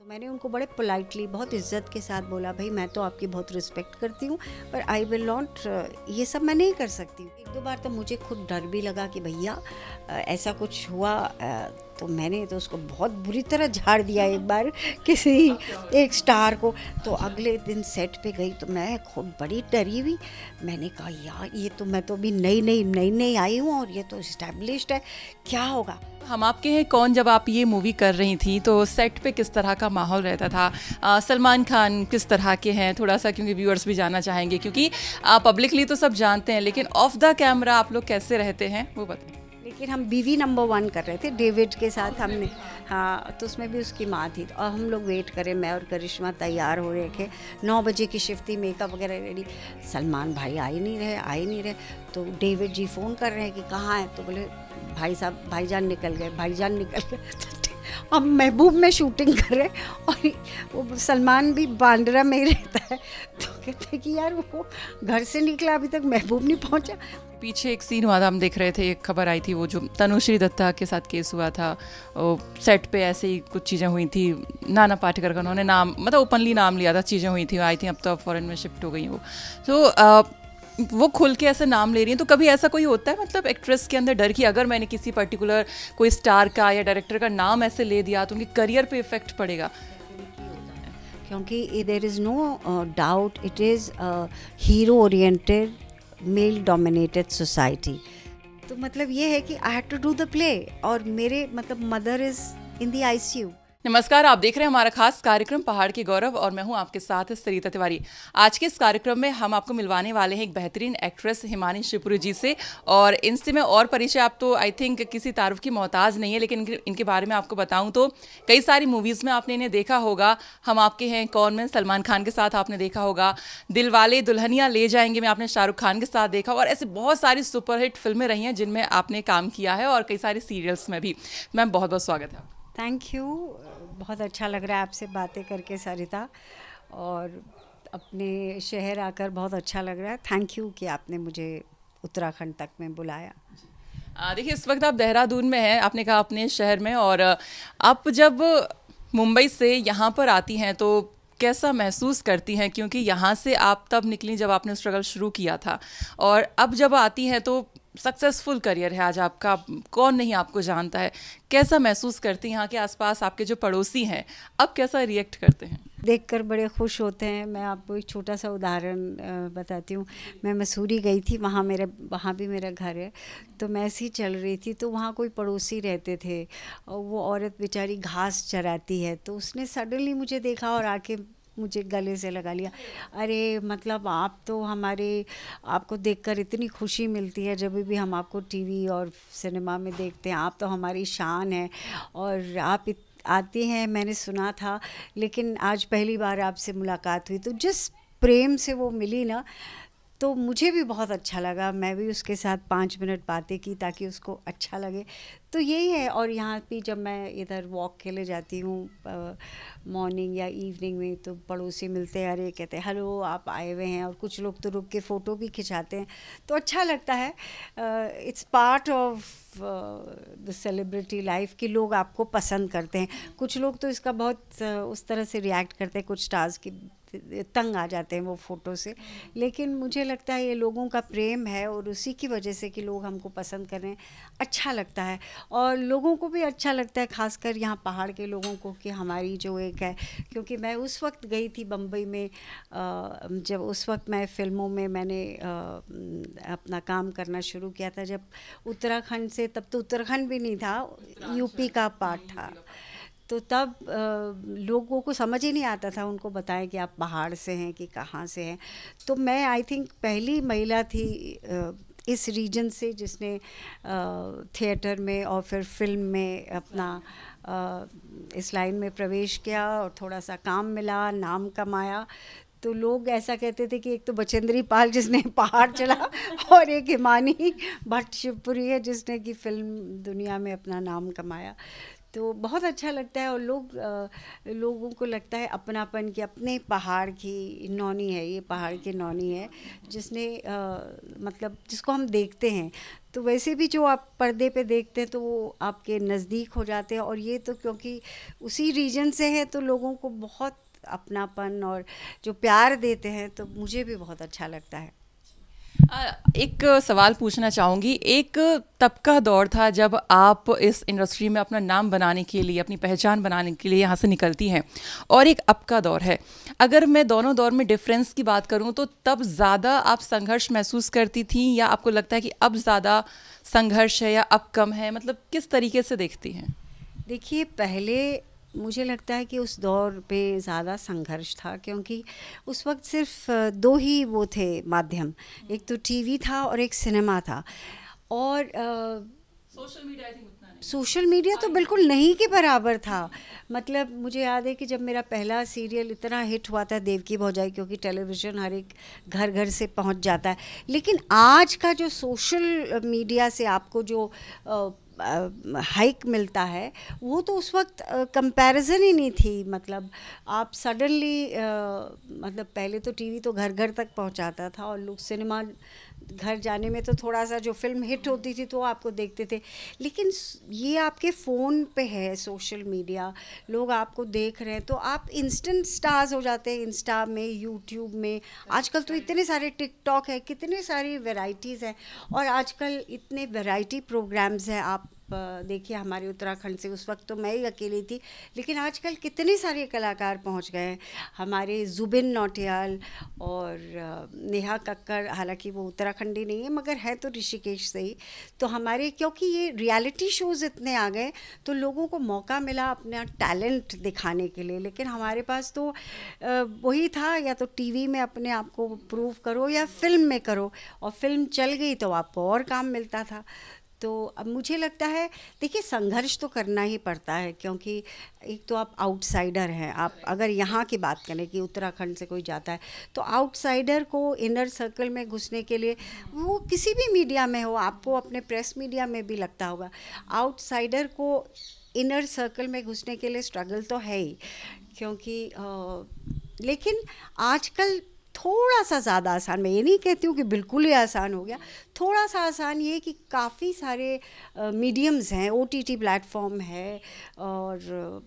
तो मैंने उनको बड़े पोलाइटली बहुत इज्जत के साथ बोला भाई मैं तो आपकी बहुत रिस्पेक्ट करती हूँ पर आई विल नॉट ये सब मैं नहीं कर सकती एक दो बार तो मुझे खुद डर भी लगा कि भैया ऐसा कुछ हुआ तो मैंने तो उसको बहुत बुरी तरह झाड़ दिया एक बार किसी एक स्टार को तो अगले दिन सेट पे गई तो मैं खुद बड़ी डरी हुई मैंने कहा यार ये तो मैं तो अभी नई नई नई नई आई हूँ और ये तो इस्टेब्लिश्ड है क्या होगा हम आपके हैं कौन जब आप ये मूवी कर रही थी तो सेट पे किस तरह का माहौल रहता था सलमान खान किस तरह के हैं थोड़ा सा क्योंकि व्यूअर्स भी जानना चाहेंगे क्योंकि पब्लिकली तो सब जानते हैं लेकिन ऑफ द कैमरा आप लोग कैसे रहते हैं वो बताएं फिर हम बीवी नंबर वन कर रहे थे डेविड के साथ हमने हाँ तो उसमें भी उसकी माँ थी और हम लोग वेट करें मैं और करिश्मा तैयार हो रहे थे नौ बजे की शिफ्टी मेकअप वगैरह रेडी सलमान भाई आ ही नहीं रहे आ ही नहीं रहे तो डेविड जी फ़ोन कर रहे हैं कि कहाँ है तो बोले भाई साहब भाईजान निकल गए भाईजान निकल गए हम महबूब में शूटिंग कर रहे और वो सलमान भी बांद्रा में ही रहता है तो कहते हैं कि यार वो घर से निकला अभी तक महबूब नहीं पहुंचा पीछे एक सीन हुआ था हम देख रहे थे एक खबर आई थी वो जो तनुश्री दत्ता के साथ केस हुआ था वो सेट पे ऐसे ही कुछ चीज़ें हुई थी नाना पाटेकर का उन्होंने नाम मतलब ओपनली नाम लिया था चीज़ें हुई थी आई थी अब तो फॉरेन में शिफ्ट हो गई वो सो तो, so, वो खुल के ऐसे नाम ले रही हैं तो कभी ऐसा कोई होता है मतलब एक्ट्रेस के अंदर डर कि अगर मैंने किसी पर्टिकुलर कोई स्टार का या डायरेक्टर का नाम ऐसे ले दिया तो उनके करियर पर इफेक्ट पड़ेगा क्योंकि there is no doubt it is hero oriented male dominated society तो मतलब ये है कि I have to do the play और मेरे मतलब mother is in the I C U नमस्कार आप देख रहे हैं हमारा खास कार्यक्रम पहाड़ के गौरव और मैं हूं आपके साथ सरिता तिवारी आज के इस कार्यक्रम में हम आपको मिलवाने वाले हैं एक बेहतरीन एक्ट्रेस हिमानी शिवपुरी जी से और इनसे मैं और परिचय आप तो आई थिंक किसी तारुफ की मोहताज नहीं है लेकिन इनके बारे में आपको बताऊं तो कई सारी मूवीज़ में आपने इन्हें देखा होगा हम आपके हैं कौन में सलमान खान के साथ आपने देखा होगा दिल वाले दुल्हनिया ले जाएंगे मैं आपने शाहरुख खान के साथ देखा और ऐसी बहुत सारी सुपरहिट फिल्में रही हैं जिनमें आपने काम किया है और कई सारे सीरियल्स में भी मैम बहुत बहुत स्वागत है थैंक यू बहुत अच्छा लग रहा है आपसे बातें करके सरिता और अपने शहर आकर बहुत अच्छा लग रहा है थैंक यू कि आपने मुझे उत्तराखंड तक में बुलाया देखिए इस वक्त आप देहरादून में हैं आपने कहा अपने शहर में और आप जब मुंबई से यहाँ पर आती हैं तो कैसा महसूस करती हैं क्योंकि यहाँ से आप तब निकली जब आपने स्ट्रगल शुरू किया था और अब जब आती हैं तो सक्सेसफुल करियर है आज आपका कौन नहीं आपको जानता है कैसा महसूस करती हैं यहाँ के आसपास आपके जो पड़ोसी हैं अब कैसा रिएक्ट करते हैं देखकर बड़े खुश होते हैं मैं आपको एक छोटा सा उदाहरण बताती हूँ मैं मसूरी गई थी वहाँ मेरा वहाँ भी मेरा घर है तो मैं ऐसे ही चल रही थी तो वहाँ कोई पड़ोसी रहते थे और वो औरत बेचारी घास चराती है तो उसने सडनली मुझे देखा और आके मुझे गले से लगा लिया अरे मतलब आप तो हमारे आपको देखकर इतनी खुशी मिलती है जब भी हम आपको टीवी और सिनेमा में देखते हैं आप तो हमारी शान है और आप इत, आती हैं मैंने सुना था लेकिन आज पहली बार आपसे मुलाकात हुई तो जिस प्रेम से वो मिली ना तो मुझे भी बहुत अच्छा लगा मैं भी उसके साथ पाँच मिनट बातें की ताकि उसको अच्छा लगे तो यही है और यहाँ पे जब मैं इधर वॉक के लिए जाती हूँ मॉर्निंग या इवनिंग में तो पड़ोसी मिलते हैं अरे कहते हैं हेलो आप आए हुए हैं और कुछ लोग तो रुक के फ़ोटो भी खिंचाते हैं तो अच्छा लगता है it's part of the celebrity life कि लोग आपको पसंद करते हैं कुछ लोग तो इसका बहुत uh, उस तरह से रिएक्ट करते हैं कुछ स्टार्स की तंग आ जाते हैं वो फ़ोटो से लेकिन मुझे लगता है ये लोगों का प्रेम है और उसी की वजह से कि लोग हमको पसंद करें अच्छा लगता है और लोगों को भी अच्छा लगता है खासकर यहाँ पहाड़ के लोगों को कि हमारी जो एक है क्योंकि मैं उस वक्त गई थी बम्बई में जब उस वक्त मैं फ़िल्मों में मैंने अपना काम करना शुरू किया था जब उत्तराखंड से तब तो उत्तराखंड भी नहीं था यूपी का पार्ट था तो तब आ, लोगों को समझ ही नहीं आता था उनको बताएं कि आप पहाड़ से हैं कि कहाँ से हैं तो मैं आई थिंक पहली महिला थी आ, इस रीजन से जिसने थिएटर में और फिर फिल्म में अपना आ, इस लाइन में प्रवेश किया और थोड़ा सा काम मिला नाम कमाया तो लोग ऐसा कहते थे कि एक तो बचेंद्री पाल जिसने पहाड़ चला और एक हिमानी भट्ट शिवपुरी है जिसने कि फिल्म दुनिया में अपना नाम कमाया तो बहुत अच्छा लगता है और लोग लोगों को लगता है अपनापन की अपने पहाड़ की नौनी है ये पहाड़ की नौनी है जिसने मतलब जिसको हम देखते हैं तो वैसे भी जो आप पर्दे पे देखते हैं तो वो आपके नज़दीक हो जाते हैं और ये तो क्योंकि उसी रीजन से है तो लोगों को बहुत अपनापन और जो प्यार देते हैं तो मुझे भी बहुत अच्छा लगता है एक सवाल पूछना चाहूँगी एक तब का दौर था जब आप इस इंडस्ट्री में अपना नाम बनाने के लिए अपनी पहचान बनाने के लिए यहाँ से निकलती हैं और एक अब का दौर है अगर मैं दोनों दौर में डिफरेंस की बात करूँ तो तब ज़्यादा आप संघर्ष महसूस करती थी या आपको लगता है कि अब ज़्यादा संघर्ष है या अब कम है मतलब किस तरीके से देखती हैं देखिए पहले मुझे लगता है कि उस दौर पे ज़्यादा संघर्ष था क्योंकि उस वक्त सिर्फ दो ही वो थे माध्यम एक तो टीवी था और एक सिनेमा था और सोशल मीडिया सोशल मीडिया तो बिल्कुल नहीं के बराबर था मतलब मुझे याद है कि जब मेरा पहला सीरियल इतना हिट हुआ था देव की भौजाई क्योंकि टेलीविज़न हर एक घर घर से पहुंच जाता है लेकिन आज का जो सोशल मीडिया से आपको जो हाइक मिलता है वो तो उस वक्त कंपैरिजन ही नहीं थी मतलब आप सडनली मतलब पहले तो टीवी तो घर घर तक पहुंचाता था और लोग सिनेमा घर जाने में तो थोड़ा सा जो फिल्म हिट होती थी तो आपको देखते थे लेकिन ये आपके फ़ोन पे है सोशल मीडिया लोग आपको देख रहे हैं तो आप इंस्टेंट स्टार्स हो जाते हैं इंस्टा में यूट्यूब में आजकल तो इतने सारे टिकटॉक है कितने सारी वेराइटीज़ हैं और आजकल इतने वेराइटी प्रोग्राम्स हैं आप देखिए हमारे उत्तराखंड से उस वक्त तो मैं ही अकेली थी लेकिन आजकल कितने सारे कलाकार पहुंच गए हैं हमारे जुबिन नौटियाल और नेहा कक्कर हालांकि वो उत्तराखंडी नहीं है मगर है तो ऋषिकेश से ही तो हमारे क्योंकि ये रियलिटी शोज़ इतने आ गए तो लोगों को मौका मिला अपना टैलेंट दिखाने के लिए लेकिन हमारे पास तो वही था या तो टीवी में अपने आप को प्रूव करो या फिल्म में करो और फिल्म चल गई तो आपको और काम मिलता था तो अब मुझे लगता है देखिए संघर्ष तो करना ही पड़ता है क्योंकि एक तो आप आउटसाइडर हैं आप अगर यहाँ की बात करें कि उत्तराखंड से कोई जाता है तो आउटसाइडर को इनर सर्कल में घुसने के लिए वो किसी भी मीडिया में हो आपको अपने प्रेस मीडिया में भी लगता होगा आउटसाइडर को इनर सर्कल में घुसने के लिए स्ट्रगल तो है ही क्योंकि आ, लेकिन आजकल थोड़ा सा ज़्यादा आसान मैं ये नहीं कहती हूँ कि बिल्कुल ही आसान हो गया थोड़ा सा आसान ये कि काफ़ी सारे मीडियम्स हैं ओ टी टी प्लेटफॉर्म है और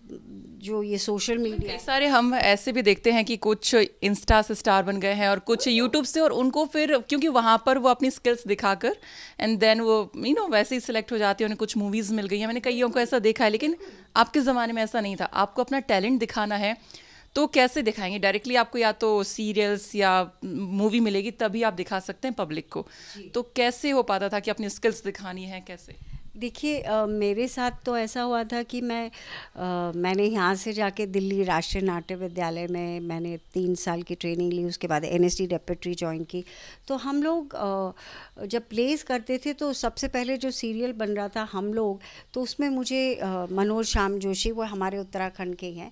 जो ये सोशल मीडिया सारे हम ऐसे भी देखते हैं कि कुछ इंस्टा से स्टार बन गए हैं और कुछ यूट्यूब से और उनको फिर क्योंकि वहाँ पर वो अपनी स्किल्स दिखाकर एंड देन वो यू नो वैसे ही सिलेक्ट हो जाती है उन्हें कुछ मूवीज़ मिल गई हैं मैंने कईयों को ऐसा देखा है लेकिन आपके ज़माने में ऐसा नहीं था आपको अपना टैलेंट दिखाना है तो कैसे दिखाएंगे डायरेक्टली आपको या तो सीरियल्स या मूवी मिलेगी तभी आप दिखा सकते हैं पब्लिक को तो कैसे हो पाता था कि अपनी स्किल्स दिखानी है कैसे देखिए मेरे साथ तो ऐसा हुआ था कि मैं आ, मैंने यहाँ से जाके दिल्ली राष्ट्रीय नाट्य विद्यालय में मैंने तीन साल की ट्रेनिंग ली उसके बाद एन एस डेपेट्री ज्वाइन की तो हम लोग आ, जब प्लेस करते थे तो सबसे पहले जो सीरियल बन रहा था हम लोग तो उसमें मुझे मनोज श्याम जोशी वो हमारे उत्तराखंड के हैं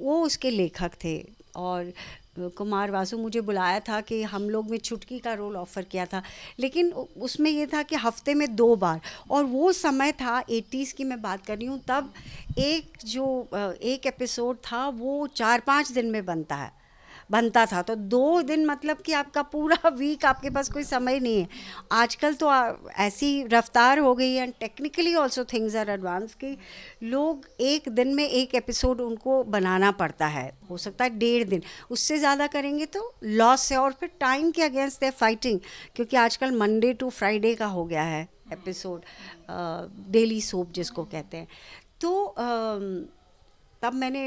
वो उसके लेखक थे और कुमार वासु मुझे बुलाया था कि हम लोग में छुटकी का रोल ऑफ़र किया था लेकिन उसमें यह था कि हफ्ते में दो बार और वो समय था एटीज़ की मैं बात कर रही हूँ तब एक जो एक एपिसोड था वो चार पाँच दिन में बनता है बनता था तो दो दिन मतलब कि आपका पूरा वीक आपके पास कोई समय नहीं है आजकल तो आ, ऐसी रफ्तार हो गई है and technically also things are advance कि लोग एक दिन में एक एपिसोड उनको बनाना पड़ता है हो सकता है डेढ़ दिन उससे ज़्यादा करेंगे तो लॉस है और फिर टाइम के अगेंस्ट है फाइटिंग क्योंकि आजकल मंडे टू फ्राइडे का हो गया है एपिसोड डेली सोप जिसको कहते हैं तो uh, तब मैंने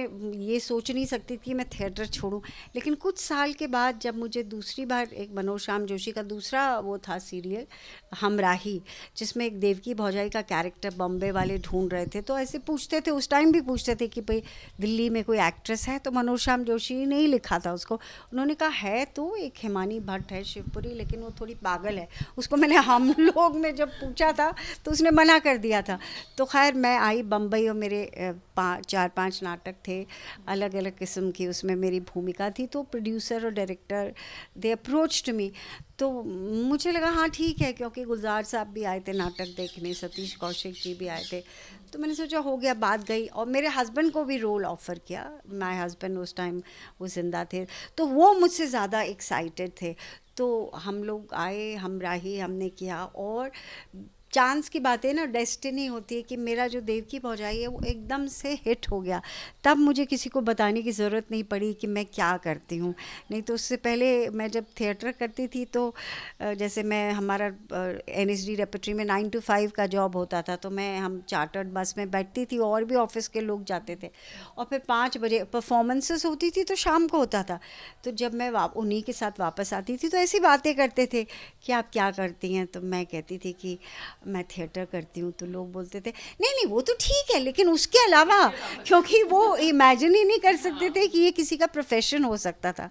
ये सोच नहीं सकती थी मैं थिएटर छोड़ूँ लेकिन कुछ साल के बाद जब मुझे दूसरी बार एक मनोज श्याम जोशी का दूसरा वो था सीरियल हमराही जिसमें एक देवकी भौजाई का कैरेक्टर बम्बे वाले ढूंढ रहे थे तो ऐसे पूछते थे उस टाइम भी पूछते थे कि भाई दिल्ली में कोई एक्ट्रेस है तो मनोज श्याम जोशी ने ही लिखा था उसको उन्होंने कहा है तो एक हेमानी भट्ट है शिवपुरी लेकिन वो थोड़ी पागल है उसको मैंने हम लोग में जब पूछा था तो उसने मना कर दिया था तो खैर मैं आई बम्बई और मेरे पाँच चार पाँच नाटक थे अलग अलग किस्म की उसमें मेरी भूमिका थी तो प्रोड्यूसर और डायरेक्टर दे अप्रोच मी तो मुझे लगा हाँ ठीक है क्योंकि गुलजार साहब भी आए थे नाटक देखने सतीश कौशिक जी भी आए थे तो मैंने सोचा हो गया बात गई और मेरे हस्बैंड को भी रोल ऑफ़र किया माय हस्बैंड उस टाइम वो जिंदा थे तो वो मुझसे ज़्यादा एक्साइटेड थे तो हम लोग आए हम राही हमने किया और चांस की बात है ना डेस्टिनी होती है कि मेरा जो की भौजाई है वो एकदम से हिट हो गया तब मुझे किसी को बताने की ज़रूरत नहीं पड़ी कि मैं क्या करती हूँ नहीं तो उससे पहले मैं जब थिएटर करती थी तो जैसे मैं हमारा एन एस रेपेट्री में नाइन टू फाइव का जॉब होता था तो मैं हम चार्टर्ड बस में बैठती थी और भी ऑफिस के लोग जाते थे और फिर पाँच बजे परफॉर्मेंसेस होती थी तो शाम को होता था तो जब मैं उन्हीं के साथ वापस आती थी तो ऐसी बातें करते थे कि आप क्या करती हैं तो मैं कहती थी कि मैं थिएटर करती हूँ तो लोग बोलते थे नहीं नहीं वो तो ठीक है लेकिन उसके अलावा क्योंकि वो इमेजिन ही नहीं कर सकते थे कि ये किसी का प्रोफेशन हो सकता था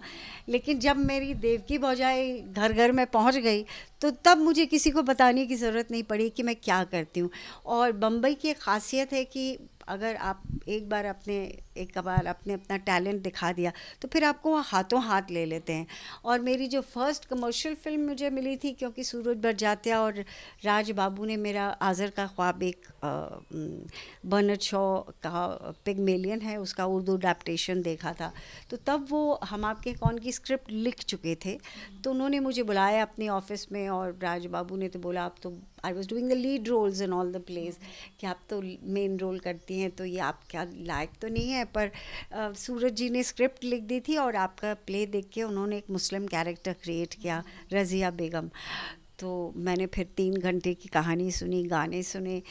लेकिन जब मेरी देवकी बौजाई घर घर में पहुँच गई तो तब मुझे किसी को बताने की ज़रूरत नहीं पड़ी कि मैं क्या करती हूँ और बम्बई की एक खासियत है कि अगर आप एक बार अपने एक बार अपने अपना टैलेंट दिखा दिया तो फिर आपको वह हाथों हाथ ले लेते हैं और मेरी जो फर्स्ट कमर्शियल फिल्म मुझे मिली थी क्योंकि सूरज भर जाते और राज बाबू ने मेरा आज़र का ख्वाब एक बर्नर शॉ का पिगमेलियन है उसका उर्दू अडेप्टशन देखा था तो तब वो हम आपके कौन की स्क्रिप्ट लिख चुके थे तो उन्होंने मुझे बुलाया अपने ऑफिस में और राज बाबू ने तो बोला आप तो I was doing the lead roles in all the places कि आप तो मेन रोल करती हैं तो ये आप क्या लायक तो नहीं है पर uh, सूरज जी ने स्क्रिप्ट लिख दी थी और आपका प्ले देख के उन्होंने एक मुस्लिम कैरेक्टर क्रिएट किया रज़िया बेगम तो मैंने फिर तीन घंटे की कहानी सुनी गाने सुने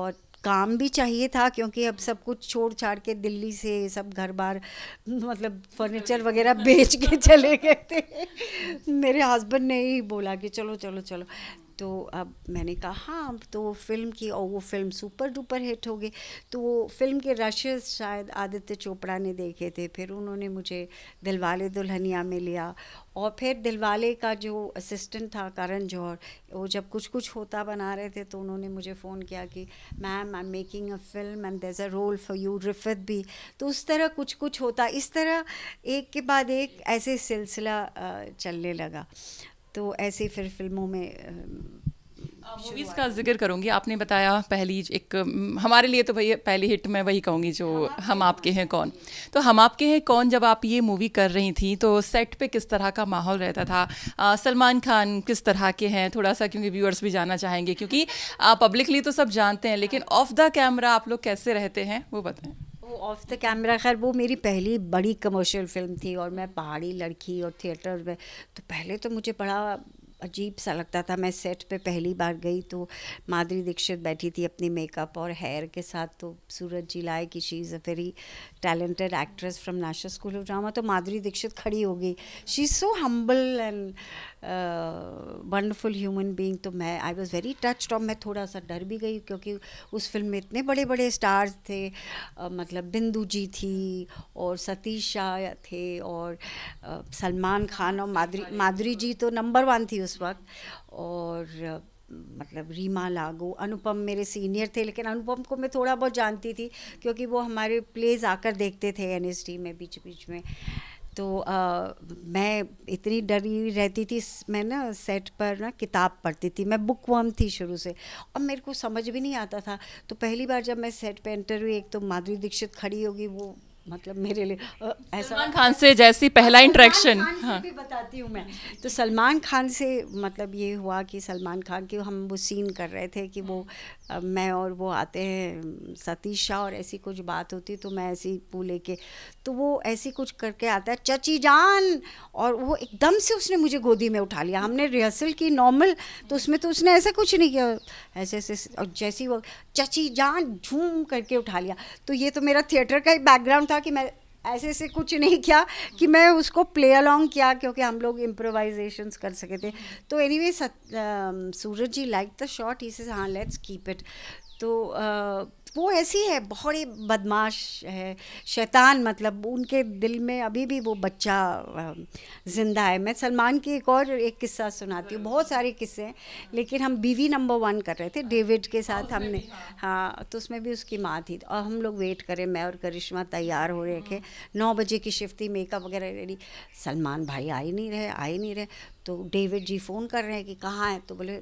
और काम भी चाहिए था क्योंकि अब सब कुछ छोड़ छाड़ के दिल्ली से सब घर बार मतलब फर्नीचर वगैरह बेच के चले गए थे मेरे हस्बैंड ने ही बोला कि चलो चलो चलो तो अब मैंने कहा हाँ तो फिल्म की और वो फिल्म सुपर डुपर हिट हो गई तो वो फिल्म के रशेज शायद आदित्य चोपड़ा ने देखे थे फिर उन्होंने मुझे दिलवाले दुल्हनिया में लिया और फिर दिलवाले का जो असिस्टेंट था करण जौहर वो जब कुछ कुछ होता बना रहे थे तो उन्होंने मुझे फ़ोन किया कि ma'am I am making a film and there a role for you रिफत भी तो उस तरह कुछ कुछ होता इस तरह एक के बाद एक ऐसे सिलसिला चलने लगा तो ऐसे फिर फिल्मों में मूवीज़ का जिक्र करूँगी आपने बताया पहली एक हमारे लिए तो भैया पहली हिट मैं वही कहूँगी जो हम आपके हैं कौन तो हम आपके हैं कौन जब आप ये मूवी कर रही थी तो सेट पे किस तरह का माहौल रहता था सलमान खान किस तरह के हैं थोड़ा सा क्योंकि व्यूअर्स भी जाना चाहेंगे क्योंकि पब्लिकली तो सब जानते हैं लेकिन ऑफ द कैमरा आप लोग कैसे रहते हैं वो बताएं वो ऑफ द कैमरा खैर वो मेरी पहली बड़ी कमर्शियल फिल्म थी और मैं पहाड़ी लड़की और थिएटर में तो पहले तो मुझे बड़ा अजीब सा लगता था मैं सेट पे पहली बार गई तो माधुरी दीक्षित बैठी थी अपनी मेकअप और हेयर के साथ तो सूरज जी लाए कि she is a very talented actress from National School of Drama तो माधुरी दीक्षित खड़ी हो गई she is so humble and wonderful human being तो मैं आई वाज वेरी टच्ड और मैं थोड़ा सा डर भी गई क्योंकि उस फिल्म में इतने बड़े बड़े स्टार्स थे uh, मतलब बिंदु जी थी और सतीश शाह थे और uh, सलमान खान और माधुरी माधुरी जी तो नंबर वन थी उस वक्त और uh, मतलब रीमा लागू अनुपम मेरे सीनियर थे लेकिन अनुपम को मैं थोड़ा बहुत जानती थी क्योंकि वो हमारे प्लेज आकर देखते थे एन में बीच बीच में तो आ, मैं इतनी डरी रहती थी मैं ना सेट पर ना किताब पढ़ती थी मैं बुक वर्म थी शुरू से और मेरे को समझ भी नहीं आता था तो पहली बार जब मैं सेट पर एंटर हुई एक तो माधुरी दीक्षित खड़ी होगी वो मतलब मेरे लिए ऐसा सलमान खान से जैसी पहला इंट्रैक्शन हाँ भी बताती हूँ मैं तो सलमान खान से मतलब ये हुआ कि सलमान खान की हम वो सीन कर रहे थे कि वो हम्म। मैं और वो आते हैं सतीश शाह और ऐसी कुछ बात होती तो मैं ऐसी पू लेके तो वो ऐसी कुछ करके आता है चची जान और वो एकदम से उसने मुझे गोदी में उठा लिया हमने रिहर्सल की नॉर्मल तो उसमें तो उसने ऐसा कुछ नहीं किया ऐसे ऐसे और जैसी वो चची जान झूम करके उठा लिया तो ये तो मेरा थिएटर का ही बैकग्राउंड था था कि मैं ऐसे ऐसे कुछ नहीं किया कि मैं उसको प्ले अलॉन्ग किया क्योंकि हम लोग इम्प्रोवाइजेशन कर सके थे तो anyway Suraj ji like the short ही से हाँ लेट्स कीप इट तो uh, वो ऐसी है बहुत ही बदमाश है शैतान मतलब उनके दिल में अभी भी वो बच्चा ज़िंदा है मैं सलमान की एक और एक किस्सा सुनाती हूँ बहुत सारे किस्से हैं लेकिन हम बीवी नंबर वन कर रहे थे डेविड के साथ हमने हाँ तो उसमें भी उसकी माँ थी और हम लोग वेट करें मैं और करिश्मा तैयार हो रहे थे नौ बजे की शिफ्ट थी मेकअप वगैरह रेडी सलमान भाई आ ही नहीं रहे आ ही नहीं रहे तो डेविड जी फ़ोन कर रहे हैं कि कहाँ हैं तो बोले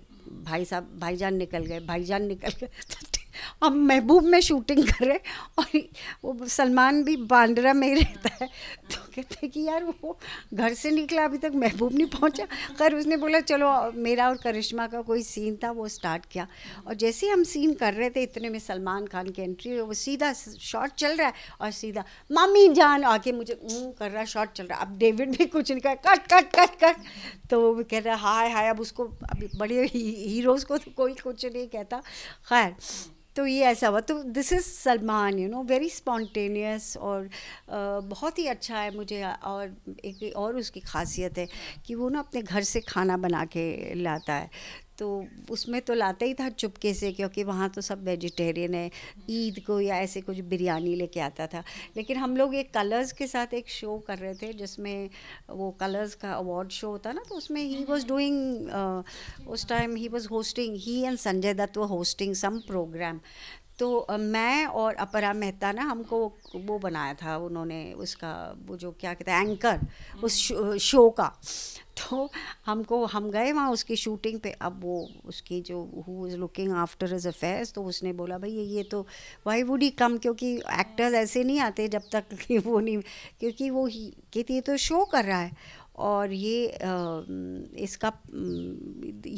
भाई साहब भाईजान निकल गए भाईजान निकल गए तो हम महबूब में शूटिंग कर रहे और वो सलमान भी बांद्रा में ही रहता है तो कहते हैं कि यार वो घर से निकला अभी तक महबूब नहीं पहुंचा खैर उसने बोला चलो मेरा और करिश्मा का कोई सीन था वो स्टार्ट किया और जैसे हम सीन कर रहे थे इतने में सलमान खान की एंट्री वो सीधा शॉट चल रहा है और सीधा मामी जान आके मुझे ऊँ कर रहा शॉट चल रहा अब डेविड भी कुछ नहीं कर कट कट कट कट तो वो कह रहा हाय हाय अब उसको अभी बड़े हीरोज़ को तो कोई कुछ नहीं कहता खैर तो ये ऐसा हुआ तो this is Salman you know very spontaneous और बहुत ही अच्छा है मुझे और एक और उसकी खासियत है कि वो ना अपने घर से खाना बना के लाता है तो उसमें तो लाते ही था चुपके से क्योंकि वहाँ तो सब वेजिटेरियन है ईद को या ऐसे कुछ बिरयानी लेके आता था लेकिन हम लोग एक कलर्स के साथ एक शो कर रहे थे जिसमें वो कलर्स का अवार्ड शो होता ना तो उसमें ही वॉज डूइंग उस टाइम ही वॉज होस्टिंग ही एंड संजय दत्त वो होस्टिंग सम प्रोग्राम तो मैं और अपरा मेहता ना हमको वो बनाया था उन्होंने उसका वो जो क्या कहते हैं एंकर हम्म। उस शो, शो का तो हमको हम गए वहाँ उसकी शूटिंग पे अब वो उसकी जो who is looking after his affairs तो उसने बोला भाई ये तो वाई वुड ही कम क्योंकि एक्टर्स ऐसे नहीं आते जब तक कि वो नहीं क्योंकि वो ही कहती तो शो कर रहा है और ये आ, इसका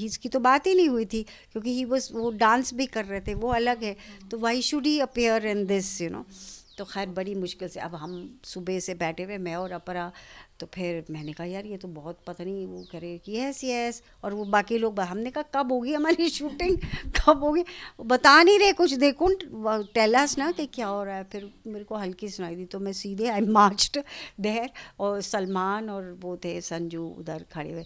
इसकी तो बात ही नहीं हुई थी क्योंकि ही वॉज वो डांस भी कर रहे थे वो अलग है तो why should he appear in this you know तो खैर बड़ी मुश्किल से अब हम सुबह से बैठे हुए मैं और अपरा तो फिर मैंने कहा यार ये तो बहुत पता नहीं वो करे कि यस यस और वो बाकी लोग हमने कहा कब होगी हमारी शूटिंग कब होगी बता नहीं रहे कुछ देखो टेलास ना कि क्या हो रहा है फिर मेरे को हल्की सुनाई दी तो मैं सीधे आई मार्च्ड देर और सलमान और वो थे संजू उधर खड़े हुए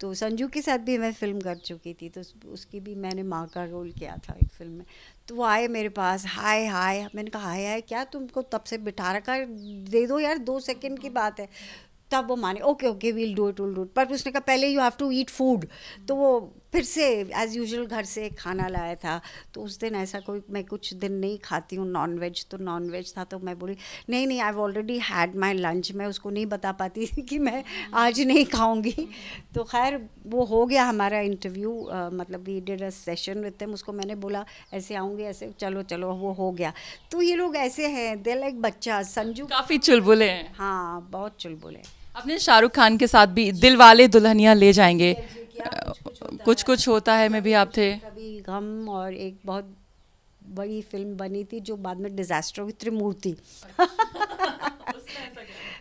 तो संजू के साथ भी मैं फ़िल्म कर चुकी थी तो उसकी भी मैंने माँ का रोल किया था एक फिल्म में तो वो आए मेरे पास हाय हाय मैंने कहा हाय हाय क्या तुमको तब से बिठा रखा दे दो यार दो सेकंड की बात है तब वो माने okay okay we'll do it will do it पर उसने कहा पहले you have to eat food तो वो फिर से एज़ यूजल घर से खाना लाया था तो उस दिन ऐसा कोई मैं कुछ दिन नहीं खाती हूँ नॉन वेज तो नॉन वेज था तो मैं बोली नहीं नहीं I already had my lunch मैं उसको नहीं बता पाती थी कि मैं आज नहीं खाऊंगी तो खैर वो हो गया हमारा इंटरव्यू मतलब we did a session with them उसको मैंने बोला ऐसे आऊँगी ऐसे चलो चलो वो हो गया तो ये लोग ऐसे हैं दिल एक बच्चा संजू काफ़ी चुलबुले हैं हाँ बहुत चुलबुले आपने शाहरुख खान के साथ भी दिल वाले दुल्हनिया ले जाएंगे कुछ कुछ होता है में भी आप थे गम और एक बहुत बड़ी फिल्म बनी थी जो बाद में डिजास्टर हुई त्रिमूर्ति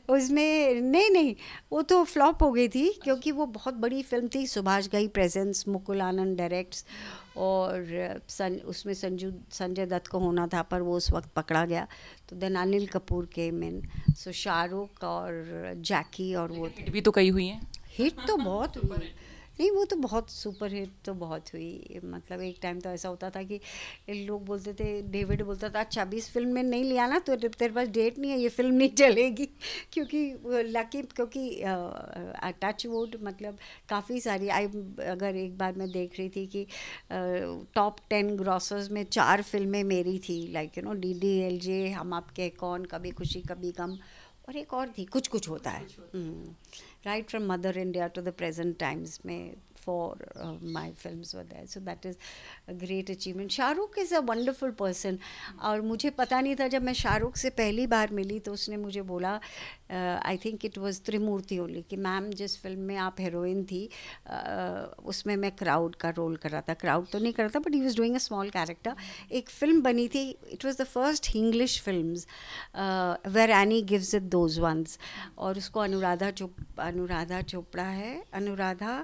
उसमें नहीं नहीं वो तो फ्लॉप हो गई थी क्योंकि वो बहुत बड़ी फिल्म थी सुभाष गई प्रेजेंस मुकुल आनंद डायरेक्ट्स और सन उसमें संजू संजय दत्त को होना था पर वो उस वक्त पकड़ा गया तो देन अनिल कपूर के मेन सो शाहरुख और जैकी और वो भी तो कई हुई हैं हिट तो बहुत हुई नहीं वो तो बहुत सुपर हिट तो बहुत हुई मतलब एक टाइम तो ऐसा होता था कि लोग बोलते थे डेविड बोलता था अच्छा अभी इस फिल्म में नहीं लिया ना तो तेरे पास डेट नहीं है ये फिल्म नहीं चलेगी क्योंकि लकी क्योंकि टच वुड मतलब काफ़ी सारी आई अगर एक बार मैं देख रही थी कि टॉप टेन ग्रॉसर्स में चार फिल्में मेरी थी like you know D D L J हम आपके कौन कभी खुशी कभी गम और एक और थी कुछ कुछ होता है right from Mother India to the present times. May four of uh, my films were there. So that is a great achievement. Shahrukh is a wonderful person. और मुझे पता नहीं था जब मैं शाहरुख से पहली बार मिली तो उसने मुझे बोला I think it was Trimurti ओली कि मैम जिस फिल्म में आप हीरोइन थी uh, उसमें मैं क्राउड का रोल कर रहा था क्राउड तो नहीं कर रहा था but he was doing a small character एक फिल्म बनी थी it was the first English film where Annie gives it those ones और उसको अनुराधा चोप अनुराधा चोपड़ा है अनुराधा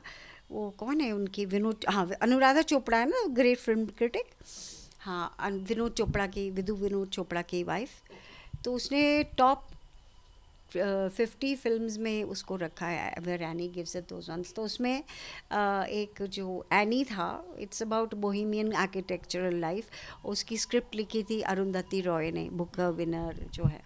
वो कौन है उनकी विनोद हाँ अनुराधा चोपड़ा है ना ग्रेट फिल्म क्रिटिक हाँ विनोद चोपड़ा की विधु विनोद चोपड़ा की वाइफ तो उसने टॉप फिफ्टी फिल्म्स में उसको रखा है वेर एनी गिव्स इट दो तो उसमें uh, एक जो एनी था it's about bohemian architectural life उसकी स्क्रिप्ट लिखी थी अरुंधति रॉय ने बुक विनर जो है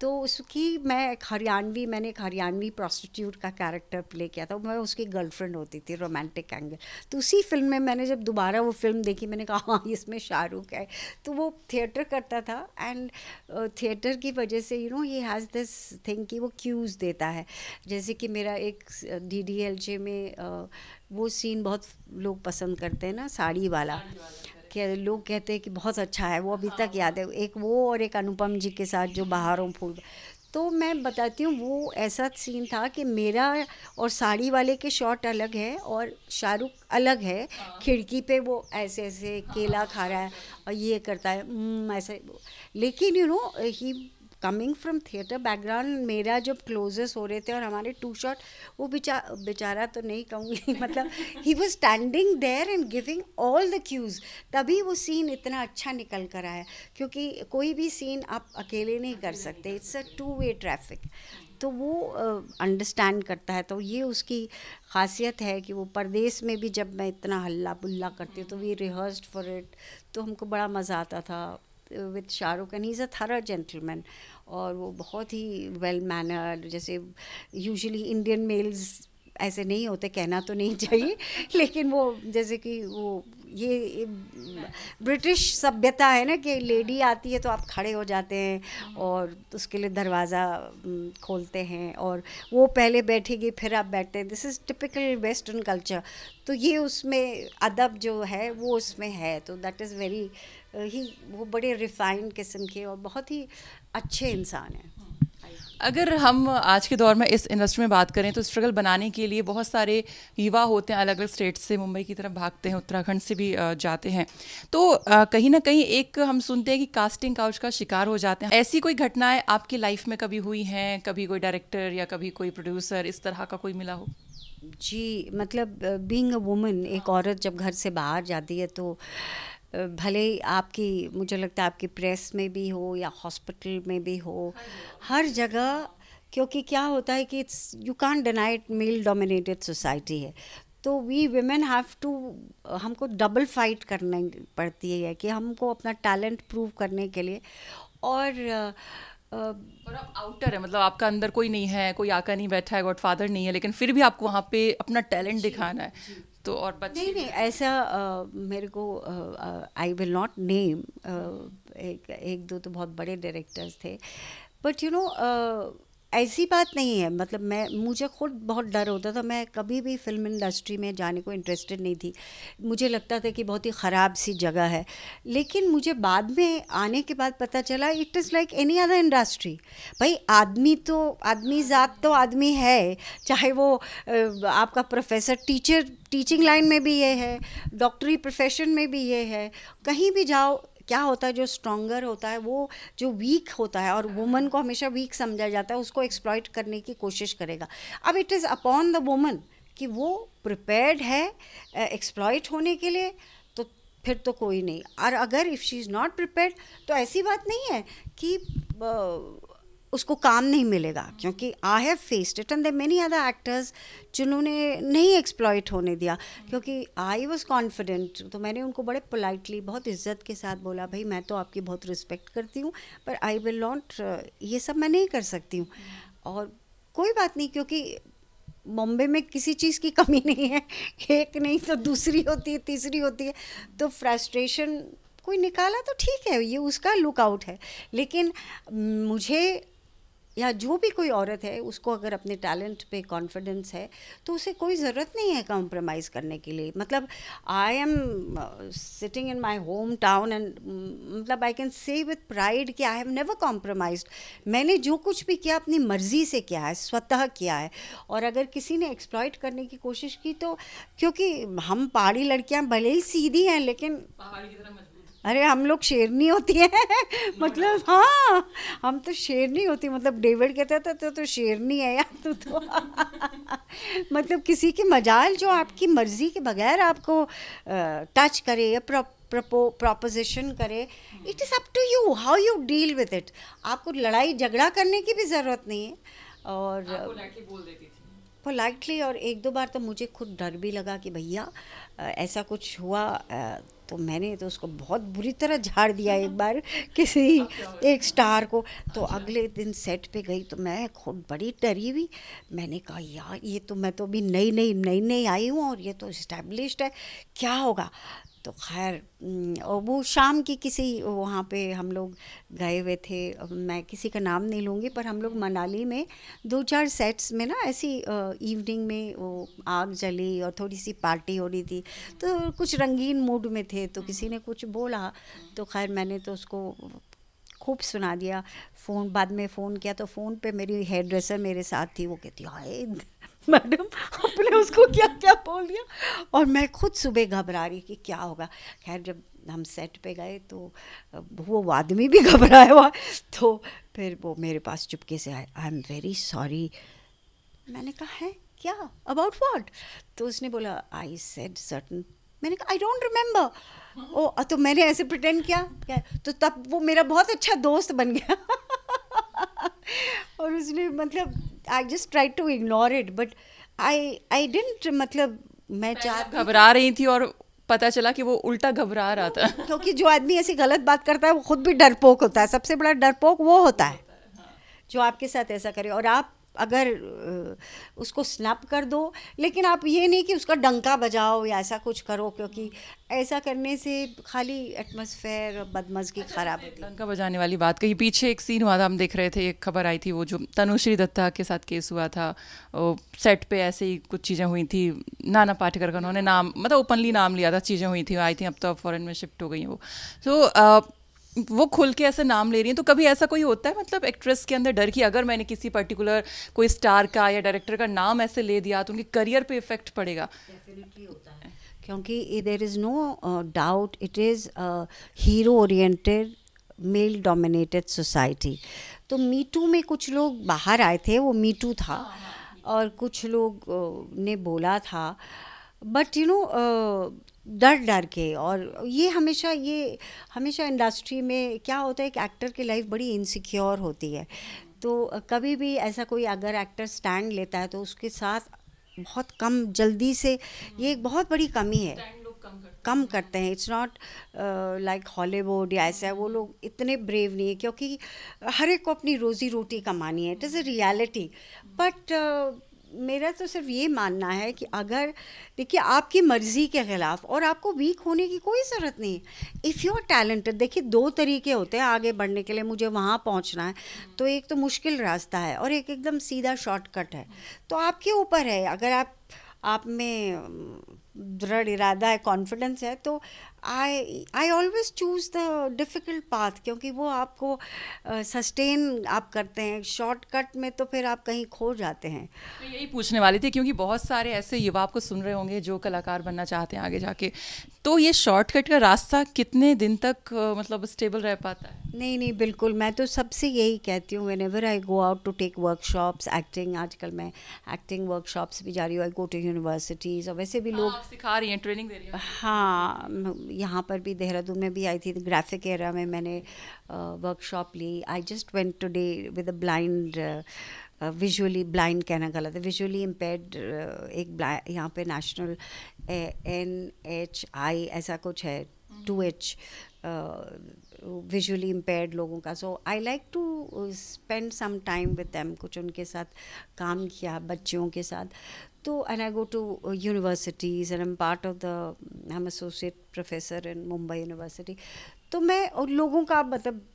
तो उसकी मैं एक हरियाणवी मैंने एक हरियाणवी प्रोस्टिट्यूट का कैरेक्टर प्ले किया था मैं उसकी गर्लफ्रेंड होती थी रोमांटिक एंगल तो उसी फिल्म में मैंने जब दोबारा वो फिल्म देखी मैंने कहा हाँ इसमें शाहरुख है तो वो थिएटर करता था एंड थिएटर की वजह से you know he has this thing कि वो क्यूज़ देता है जैसे कि मेरा एक डी डी एल जे में वो सीन बहुत लोग पसंद करते हैं ना साड़ी वाला, साड़ी वाला। के लोग कहते हैं कि बहुत अच्छा है वो अभी हाँ। तक याद है एक वो और एक अनुपम जी के साथ जो हूँ फूल तो मैं बताती हूँ वो ऐसा सीन था कि मेरा और साड़ी वाले के शॉट अलग है और शाहरुख अलग है हाँ। खिड़की पे वो ऐसे ऐसे केला खा रहा है और ये करता है ऐसे लेकिन you know he coming from theatre background मेरा जब क्लोजेस्ट हो रहे थे और हमारे टू शॉट वो बेचा बेचारा तो नहीं कहूँगी मतलब he was standing there and giving all the cues तभी वो सीन इतना अच्छा निकल कर आया क्योंकि कोई भी सीन आप अकेले नहीं कर सकते it's a two way traffic तो वो अंडरस्टैंड uh, करता है तो ये उसकी खासियत है कि वो परदेश में भी जब मैं इतना हल्ला बुल्ला करती हूँ तो वी रिहर्स्ड फॉर इट तो हमको बड़ा मज़ा आता था with Shahrukh and he is a thorough gentleman और वो बहुत ही वेल मैनर्ड जैसे यूजुअली इंडियन मेल्स ऐसे नहीं होते कहना तो नहीं चाहिए लेकिन वो जैसे कि वो ये ब्रिटिश सभ्यता है ना कि लेडी हाँ। आती है तो आप खड़े हो जाते हैं हाँ। और उसके लिए दरवाज़ा खोलते हैं और वो पहले बैठेगी फिर आप बैठते हैं this is typical western culture तो ये उसमें अदब जो है वो उसमें है तो दैट इज़ वेरी ही वो बड़े रिफाइंड किस्म के और बहुत ही अच्छे इंसान हैं अगर हम आज के दौर में इस इंडस्ट्री में बात करें तो स्ट्रगल बनाने के लिए बहुत सारे युवा होते हैं अलग अलग स्टेट से मुंबई की तरफ भागते हैं उत्तराखंड से भी जाते हैं तो कहीं ना कहीं एक हम सुनते हैं कि कास्टिंग काउच का शिकार हो जाते हैं ऐसी कोई घटनाएं आपकी लाइफ में कभी हुई हैं कभी कोई डायरेक्टर या कभी कोई प्रोड्यूसर इस तरह का कोई मिला हो जी मतलब बींग अ वुमन एक औरत जब घर से बाहर जाती है तो भले ही आपकी मुझे लगता है आपकी प्रेस में भी हो या हॉस्पिटल में भी हो हाँ हर जगह क्योंकि क्या होता है कि it's you can't deny it male dominated society है तो वी वेमेन हैव टू हमको डबल फाइट करनी पड़ती है कि हमको अपना टैलेंट प्रूव करने के लिए और और आप आउटर है मतलब आपका अंदर कोई नहीं है कोई आका नहीं बैठा है गॉड फादर नहीं है लेकिन फिर भी आपको वहाँ पे अपना टैलेंट दिखाना है तो और बच्चे नहीं नहीं ऐसा आ, मेरे को आई विल नॉट नेम एक एक दो तो बहुत बड़े डायरेक्टर्स थे बट यू नो ऐसी बात नहीं है मतलब मैं मुझे खुद बहुत डर होता था मैं कभी भी फिल्म इंडस्ट्री में जाने को इंटरेस्टेड नहीं थी मुझे लगता था कि बहुत ही ख़राब सी जगह है लेकिन मुझे बाद में आने के बाद पता चला it is like any other industry भाई आदमी तो आदमी ज़ात तो आदमी है चाहे वो आपका प्रोफेसर टीचर टीचिंग लाइन में भी ये है डॉक्टरी प्रोफेशन में भी ये है कहीं भी जाओ क्या होता है जो स्ट्रॉन्गर होता है वो जो वीक होता है और वुमन को हमेशा वीक समझा जाता है उसको एक्सप्लॉयट करने की कोशिश करेगा अब it is upon the woman कि वो प्रिपेयर्ड है एक्सप्लॉयट होने के लिए तो फिर तो कोई नहीं और अगर if she is not prepared तो ऐसी बात नहीं है कि उसको काम नहीं मिलेगा क्योंकि I have faced it and they many other actors जिन्होंने नहीं एक्सप्लॉयट होने दिया क्योंकि आई वॉज कॉन्फिडेंट तो मैंने उनको बड़े पोलाइटली बहुत इज्जत के साथ बोला भाई मैं तो आपकी बहुत रिस्पेक्ट करती हूँ पर आई विल नॉट ये सब मैं नहीं कर सकती हूँ और कोई बात नहीं क्योंकि बॉम्बे में किसी चीज़ की कमी नहीं है एक नहीं तो दूसरी होती है तीसरी होती है तो फ्रस्ट्रेशन कोई निकाला तो ठीक है ये उसका लुकआउट है लेकिन मुझे या जो भी कोई औरत है उसको अगर अपने टैलेंट पे कॉन्फिडेंस है तो उसे कोई ज़रूरत नहीं है कॉम्प्रोमाइज़ करने के लिए मतलब I am sitting in my home town and मतलब I can say with pride कि आई हैव नेवर कॉम्प्रोमाइज मैंने जो कुछ भी किया अपनी मर्ज़ी से किया है स्वतः किया है और अगर किसी ने एक्सप्लॉयट करने की कोशिश की तो क्योंकि हम पहाड़ी लड़कियाँ भले ही सीधी हैं लेकिन पहाड़ी की तरह अरे हम लोग शेरनी होती है मतलब हाँ हम तो शेरनी होती मतलब डेविड कहते थे तो, तो तो शेरनी है यार तू तो मतलब किसी की मजाल जो आपकी मर्जी के बगैर आपको टच करे या प्रॉप प्रपोजिशन करे it is up to you how you deal with it आपको लड़ाई झगड़ा करने की भी ज़रूरत नहीं है और पोलाइटली और एक दो बार तो मुझे खुद डर भी लगा कि भैया ऐसा कुछ हुआ तो मैंने तो उसको बहुत बुरी तरह झाड़ दिया एक बार किसी एक स्टार को तो अच्छा। अगले दिन सेट पे गई तो मैं खुद बड़ी डरी हुई मैंने कहा यार ये तो मैं तो अभी नई नई नई नई आई हूँ और ये तो इस्टेब्लिश्ड है क्या होगा तो खैर और वो शाम की किसी वहाँ पे हम लोग गए हुए थे मैं किसी का नाम नहीं लूँगी पर हम लोग मनाली में दो चार सेट्स में ना ऐसी इवनिंग में वो आग जली और थोड़ी सी पार्टी हो रही थी तो कुछ रंगीन मूड में थे तो किसी ने कुछ बोला तो खैर मैंने तो उसको खूब सुना दिया फ़ोन बाद में फ़ोन किया तो फ़ोन पे मेरी हेयर ड्रेसर मेरे साथ थी वो कहती हाय मैडम आपने उसको क्या क्या बोल दिया और मैं खुद सुबह घबरा रही कि क्या होगा खैर जब हम सेट पे गए तो वो आदमी भी घबराया हुआ तो फिर वो मेरे पास चुपके से आए आई एम वेरी सॉरी मैंने कहा है क्या अबाउट वॉट तो उसने बोला आई सेड सर्टन मैंने कहा आई डोंट रिमेंबर ओ तो मैंने ऐसे प्रटेंड किया क्या तो तब वो मेरा बहुत अच्छा दोस्त बन गया और उसने मतलब I just try to ignore it but I I didn't मतलब मैं चाह घबरा रही थी और पता चला कि वो उल्टा घबरा रहा था क्योंकि जो आदमी ऐसी गलत बात करता है वो खुद भी डरपोक होता है सबसे बड़ा डरपोक वो होता है जो आपके साथ ऐसा करे और आप अगर उसको स्नप कर दो लेकिन आप ये नहीं कि उसका डंका बजाओ या ऐसा कुछ करो क्योंकि ऐसा करने से खाली एटमोसफेयर बदमजगी ख़राब होती है डंका बजाने वाली बात कही पीछे एक सीन हुआ था हम देख रहे थे एक खबर आई थी वो जो तनुश्री दत्ता के साथ केस हुआ था वो सेट पे ऐसे ही कुछ चीज़ें हुई थी नाना पाठकर का उन्होंने नाम मतलब ओपनली नाम लिया था चीज़ें हुई थी आई थिंक अब तो फॉरन में शिफ्ट हो गई वो सो so, वो खुल के ऐसे नाम ले रही हैं तो कभी ऐसा कोई होता है मतलब एक्ट्रेस के अंदर डर की अगर मैंने किसी पर्टिकुलर कोई स्टार का या डायरेक्टर का नाम ऐसे ले दिया तो उनके करियर पे इफेक्ट पड़ेगा होता है क्योंकि there is no doubt it is hero oriented male dominated society तो मीटू में कुछ लोग बाहर आए थे वो मीटू था हाँ, हाँ। और कुछ लोग uh, ने बोला था बट यू नो डर डर के और ये हमेशा ये हमेशा इंडस्ट्री में क्या होता है कि एक्टर की लाइफ बड़ी इनसिक्योर होती है तो कभी भी ऐसा कोई अगर एक्टर स्टैंड लेता है तो उसके साथ बहुत कम जल्दी से ये एक बहुत बड़ी कमी है कम करते हैं इट्स नॉट लाइक हॉलीवुड या ऐसा वो लोग इतने ब्रेव नहीं है क्योंकि हर एक को अपनी रोज़ी रोटी कमानी है it is a reality but मेरा तो सिर्फ ये मानना है कि अगर देखिए आपकी मर्ज़ी के ख़िलाफ़ और आपको वीक होने की कोई ज़रूरत नहीं है इफ़ यू आर टैलेंटेड देखिए दो तरीके होते हैं आगे बढ़ने के लिए मुझे वहाँ पहुँचना है तो एक तो मुश्किल रास्ता है और एक एकदम सीधा शॉर्टकट है तो आपके ऊपर है अगर आप आप में दृढ़ इरादा है कॉन्फिडेंस है तो I I always choose the difficult path क्योंकि वो आपको सस्टेन uh, आप करते हैं शॉर्टकट में तो फिर आप कहीं खो जाते हैं मैं यही पूछने वाली थी क्योंकि बहुत सारे ऐसे युवा आपको सुन रहे होंगे जो कलाकार बनना चाहते हैं आगे जाके तो ये शॉर्टकट का रास्ता कितने दिन तक uh, मतलब स्टेबल रह पाता है नहीं नहीं बिल्कुल मैं तो सबसे यही कहती हूँ whenever I go out to take workshops acting आजकल मैं एक्टिंग वर्कशॉप्स भी जा रही हूँ आई गो टू यूनिवर्सिटीज़ और वैसे भी हाँ, लोग सिखा रही हैं ट्रेनिंग दे रही हैं हाँ यहाँ पर भी देहरादून में भी आई थी ग्राफिक तो एरा में मैंने वर्कशॉप ली I just went there with a blind visually blind कहना गलत है विजुअली इम्पेयर्ड एक यहाँ पे नेशनल एन एच आई ऐसा कुछ है टू एच विजुअली इम्पेयर्ड लोगों का so I like to spend some time with them कुछ उनके साथ काम किया बच्चियों के साथ तो and I go to universities and am part of the the, I'm associate professor in Mumbai तो मैं और लोगों का मतलब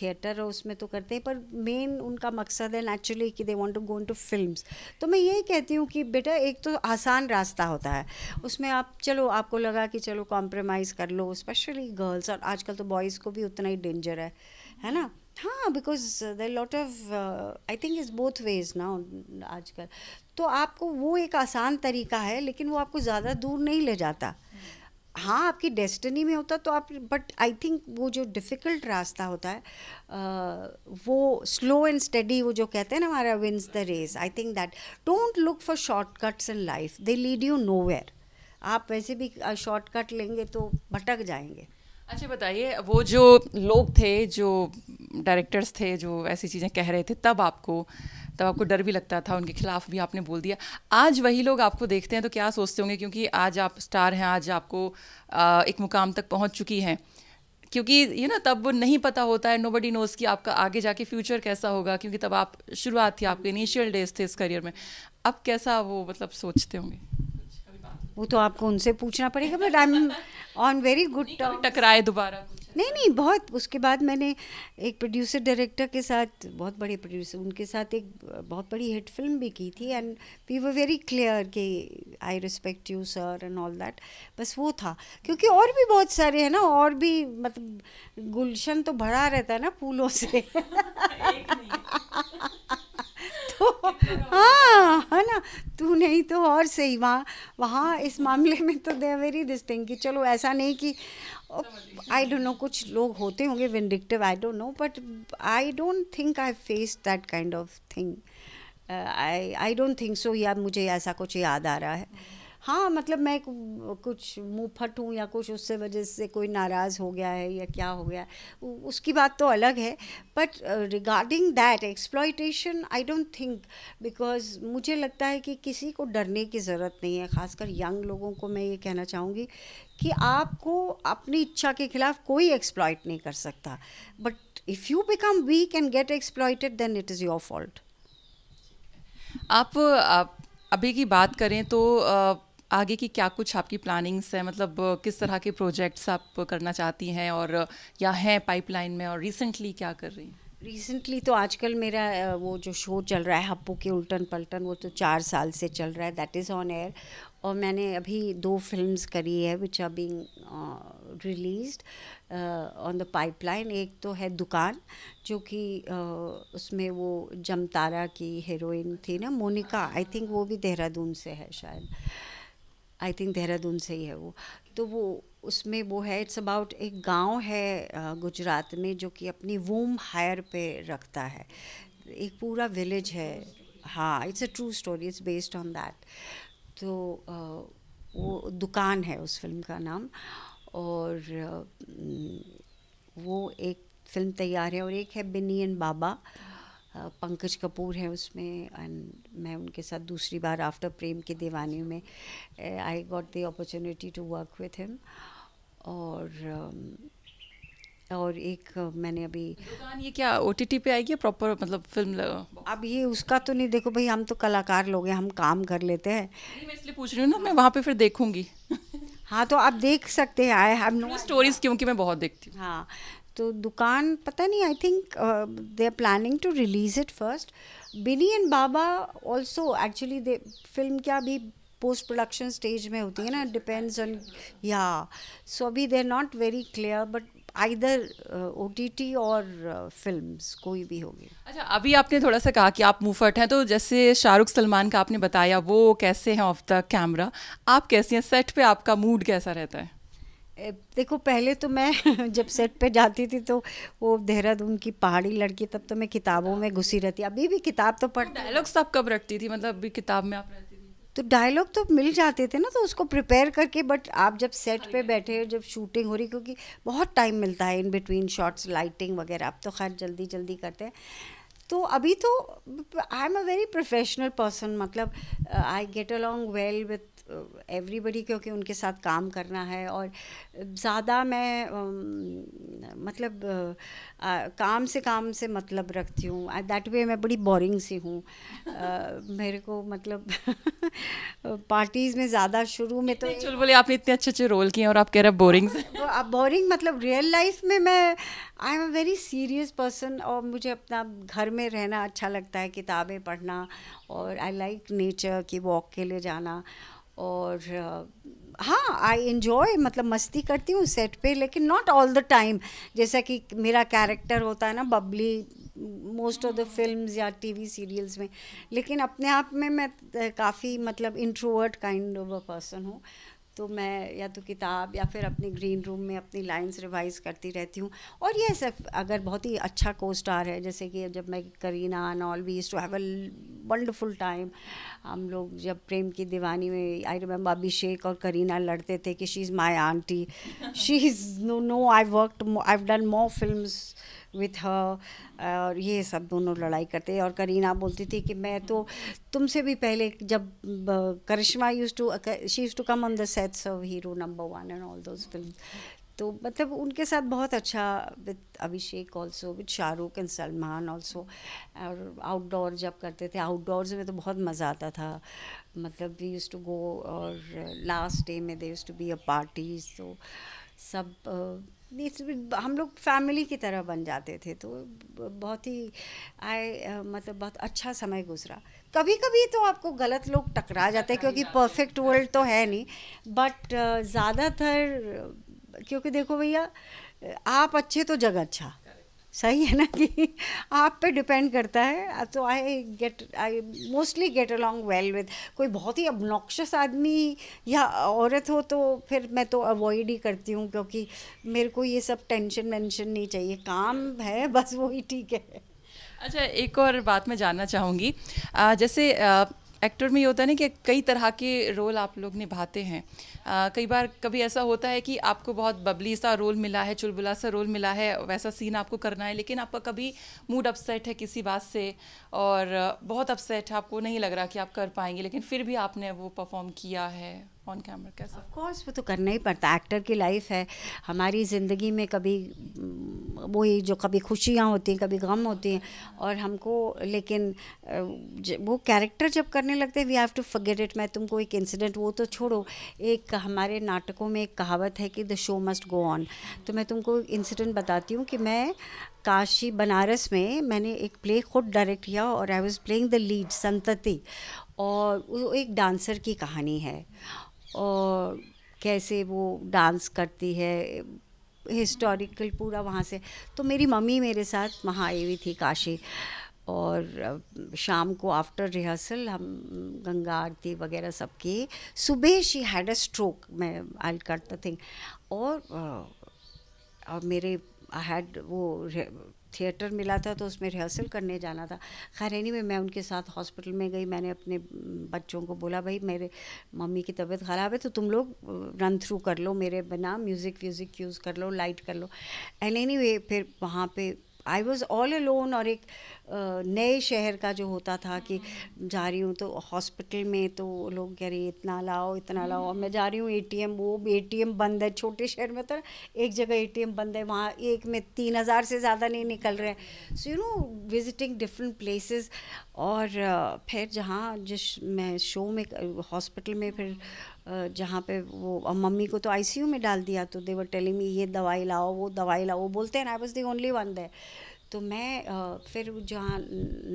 थिएटर और उसमें तो करते हैं पर मेन उनका मकसद है नेचुरली कि they want to go to film तो मैं यही कहती हूँ कि बेटा एक तो आसान रास्ता होता है उसमें आप चलो आपको लगा कि चलो कॉम्प्रोमाइज़ कर लो स्पेशली गर्ल्स और आजकल तो बॉयज़ को भी उतना ही डेंजर है है ना हाँ because the lot of I think is both ways ना आजकल तो आपको वो एक आसान तरीका है लेकिन वो आपको ज़्यादा दूर नहीं ले जाता हाँ आपकी डेस्टिनी में होता तो आप बट आई थिंक वो जो डिफ़िकल्ट रास्ता होता है आ, वो स्लो एंड स्टडी वो जो कहते हैं ना हमारा wins the race I think that don't look for shortcuts in life they lead you know आप वैसे भी शॉर्टकट लेंगे तो भटक जाएंगे अच्छा बताइए वो जो लोग थे जो डायरेक्टर्स थे जो ऐसी चीज़ें कह रहे थे तब आपको तब आपको डर भी लगता था उनके खिलाफ भी आपने बोल दिया आज वही लोग आपको देखते हैं तो क्या सोचते होंगे क्योंकि आज आप स्टार हैं आज आपको एक मुकाम तक पहुँच चुकी हैं क्योंकि यू ना तब नहीं पता होता है नो बडी नोज़ कि आपका आगे जाके फ्यूचर कैसा होगा क्योंकि तब आप शुरुआत थी आपके इनिशियल डेज थे इस करियर में अब कैसा वो मतलब सोचते होंगे वो तो आपको उनसे पूछना पड़ेगा but I am on very good टकराए दोबारा नहीं नहीं बहुत उसके बाद मैंने एक प्रोड्यूसर डायरेक्टर के साथ बहुत बड़े प्रोड्यूसर उनके साथ एक बहुत बड़ी हिट फिल्म भी की थी and we were very clear कि I respect you sir and all that बस वो था क्योंकि और भी बहुत सारे हैं ना और भी मतलब गुलशन तो भरा रहता है ना फूलों से तो हाँ है ना तू नहीं तो और सही वहाँ वहाँ इस मामले में तो दे वेरी दिस थिंग कि चलो ऐसा नहीं कि आई डोंट नो कुछ लोग होते होंगे vindictive I don't know but I don't think I face that kind of thing I I don't think so या मुझे ऐसा कुछ याद आ रहा है हाँ मतलब मैं कुछ मुँह फट हूँ या कुछ उससे वजह से कोई नाराज़ हो गया है या क्या हो गया उसकी बात तो अलग है but regarding that exploitation I don't think because मुझे लगता है कि किसी को डरने की ज़रूरत नहीं है ख़ासकर यंग लोगों को मैं ये कहना चाहूँगी कि आपको अपनी इच्छा के खिलाफ कोई एक्सप्लॉयट नहीं कर सकता but if you become weak and get exploited then it is your fault आप, आप अभी की बात करें तो आ, uh, आगे की क्या कुछ आपकी प्लानिंग्स हैं मतलब किस तरह के प्रोजेक्ट्स आप करना चाहती हैं और या हैं पाइपलाइन में और रिसेंटली क्या कर रही हैं रिसेंटली तो आजकल मेरा वो जो शो चल रहा है हप्पू के उल्टन पलटन वो तो चार साल से चल रहा है दैट इज़ ऑन एयर और मैंने अभी दो फिल्म्स करी है which are being released on the pipeline एक तो है दुकान जो कि uh, उसमें वो जमतारा की हीरोइन थी ना मोनिका आई थिंक वो भी देहरादून से है शायद आई थिंक देहरादून से ही है वो तो वो उसमें वो है इट्स अबाउट एक गांव है गुजरात में जो कि अपनी वूम हायर पे रखता है एक पूरा विलेज है हाँ इट्स तो, a true story it's based on that तो वो दुकान है उस फिल्म का नाम और वो एक फिल्म तैयार है और एक है बिनी एंड बाबा पंकज कपूर हैं उसमें एंड मैं उनके साथ दूसरी बार आफ्टर प्रेम के दीवानी में I got the opportunity to work with him और um, और एक मैंने अभी ये तो क्या ओ टी टी पे आएगी प्रॉपर मतलब फिल्म लगा अब ये उसका तो नहीं देखो भाई हम तो कलाकार लोग हैं हम काम कर लेते हैं मैं इसलिए पूछ रही हूँ ना मैं वहाँ पे फिर देखूंगी हाँ तो आप देख सकते हैं आई हैव नो स्टोरीज क्योंकि मैं बहुत देखती हूँ हाँ तो दुकान पता नहीं I think they are planning to release it first Binny and Baba also actually they film क्या अभी पोस्ट प्रोडक्शन स्टेज में होती है ना डिपेंड्स ऑन या सो अभी they are not very clear but either O T T और फिल्म कोई भी होगी अच्छा अभी आपने थोड़ा सा कहा कि आप मुफट हैं तो जैसे शाहरुख सलमान का आपने बताया वो कैसे हैं ऑफ द कैमरा आप कैसे हैं सेट पे आपका मूड कैसा रहता है देखो पहले तो मैं जब सेट पे जाती थी तो वो देहरादून की पहाड़ी लड़की तब तो मैं किताबों में घुसी रहती अभी भी किताब तो पढ़ डायलॉग्स सब कब रखती थी मतलब अभी किताब में आप रहती थी तो डायलॉग तो मिल जाते थे ना तो उसको प्रिपेयर करके बट आप जब सेट पे बैठे हो जब शूटिंग हो रही क्योंकि बहुत टाइम मिलता है इन बिटवीन शॉट्स लाइटिंग वगैरह आप तो खैर जल्दी जल्दी करते हैं तो अभी तो I am a very professional person मतलब I get along well with everybody क्योंकि उनके साथ काम करना है और ज़्यादा मैं um, मतलब uh, आ, काम से काम से मतलब रखती हूँ दैट वे मैं बड़ी बोरिंग सी हूँ मेरे को मतलब पार्टीज़ में ज़्यादा शुरू में तो चलो बोले आपने इतने अच्छे अच्छे रोल किए और आप कह रहे बोरिंग आप बोरिंग मतलब रियल लाइफ में मैं I am a very serious person और मुझे अपना घर में रहना अच्छा लगता है किताबें पढ़ना और आई लाइक नेचर की वॉक के लिए जाना और हाँ आई इन्जॉय मतलब मस्ती करती हूँ सेट पे लेकिन नॉट ऑल द टाइम जैसा कि मेरा कैरेक्टर होता है ना bubbly most of the film या टीवी सीरियल्स में लेकिन अपने आप में मैं काफ़ी मतलब introvert kind of a person हूँ तो मैं या तो किताब या फिर अपने ग्रीन रूम में अपनी लाइंस रिवाइज करती रहती हूँ और ये सब अगर बहुत ही अच्छा को स्टार है जैसे कि जब मैं Kareena and all we too have a wonderful time हम लोग जब प्रेम की दीवानी में आई रिमेम्बर अभिषेक और करीना लड़ते थे कि she is my aunty she is no no I work I done more film with her और ये सब दोनों लड़ाई करते और करीना बोलती थी कि मैं तो तुमसे भी पहले जब Karisma used to she used to come on the sets of Hero Number One and all those film तो मतलब उनके साथ बहुत अच्छा with Abhishek also with Shahrukh and Salman also और आउटडोर जब करते थे आउटडोर्स में तो बहुत मज़ा आता था मतलब वी यूज़ टू गो और लास्ट डे में they used to be a parties तो सब हम लोग फैमिली की तरह बन जाते थे तो बहुत ही आए मतलब बहुत अच्छा समय गुजरा कभी कभी तो आपको गलत लोग टकरा जाते हैं क्योंकि परफेक्ट वर्ल्ड तो है नहीं बट ज़्यादातर क्योंकि देखो भैया आप अच्छे तो जग अच्छा सही है ना कि आप पे डिपेंड करता है तो I get I mostly get along well with कोई बहुत ही अबनॉक्शस आदमी या औरत हो तो फिर मैं तो अवॉइड ही करती हूँ क्योंकि मेरे को ये सब टेंशन वेंशन नहीं चाहिए काम है बस वही ठीक है अच्छा एक और बात मैं जानना चाहूँगी जैसे एक्टर में ये होता है ना कि कई तरह के रोल आप लोग निभाते हैं कई बार कभी ऐसा होता है कि आपको बहुत बबली सा रोल मिला है चुलबुला सा रोल मिला है वैसा सीन आपको करना है लेकिन आपका कभी मूड अपसेट है किसी बात से और बहुत अपसेट है आपको नहीं लग रहा कि आप कर पाएंगे लेकिन फिर भी आपने वो परफॉर्म किया है ऑन कैमरा कैसा ऑफ कोर्स वो तो करना ही पड़ता एक्टर की लाइफ है हमारी ज़िंदगी में कभी वही जो कभी खुशियाँ होती हैं कभी गम होती हैं और हमको लेकिन वो कैरेक्टर जब करने लगते हैं we have to forget it मैं तुमको एक इंसिडेंट वो तो छोड़ो एक हमारे नाटकों में एक कहावत है कि the show must go on तो मैं तुमको इंसिडेंट बताती हूँ कि मैं काशी बनारस में मैंने एक प्ले खुद डायरेक्ट किया और I was playing the lead संतति और वो एक डांसर की कहानी है और कैसे वो डांस करती है हिस्टोरिकल पूरा वहाँ से तो मेरी मम्मी मेरे साथ वहाँ आई हुई थी काशी और शाम को आफ्टर रिहर्सल हम गंगा आरती वगैरह सब किए सुबह शी हैड अ स्ट्रोक मैं आई कट द थिंग और uh, और मेरे आई हैड वो थिएटर मिला था तो उसमें रिहर्सल करने जाना था खैर एनी में मैं उनके साथ हॉस्पिटल में गई मैंने अपने बच्चों को बोला भाई मेरे मम्मी की तबीयत ख़राब है तो तुम लोग रन थ्रू कर लो मेरे बिना म्यूज़िक व्यूज़िक यूज़ कर लो लाइट कर लो एंड एनी वे फिर वहाँ पे आई वॉज़ ऑल लोन और एक नए शहर का जो होता था कि जा रही हूँ तो हॉस्पिटल में तो लोग कह रहे इतना लाओ इतना लाओ और मैं जा रही हूँ एटीएम वो एटीएम बंद है छोटे शहर में तो एक जगह एटीएम बंद है वहाँ एक में तीन हज़ार से ज़्यादा नहीं निकल रहे so you know visiting different places और फिर जहाँ जिस मैं शो में हॉस्पिटल में फिर जहाँ पे वो मम्मी को तो आईसीयू में डाल दिया तो देवर टेलिंग मी ये दवाई लाओ वो दवाई लाओ वो बोलते हैं I was the only one there तो मैं फिर जहाँ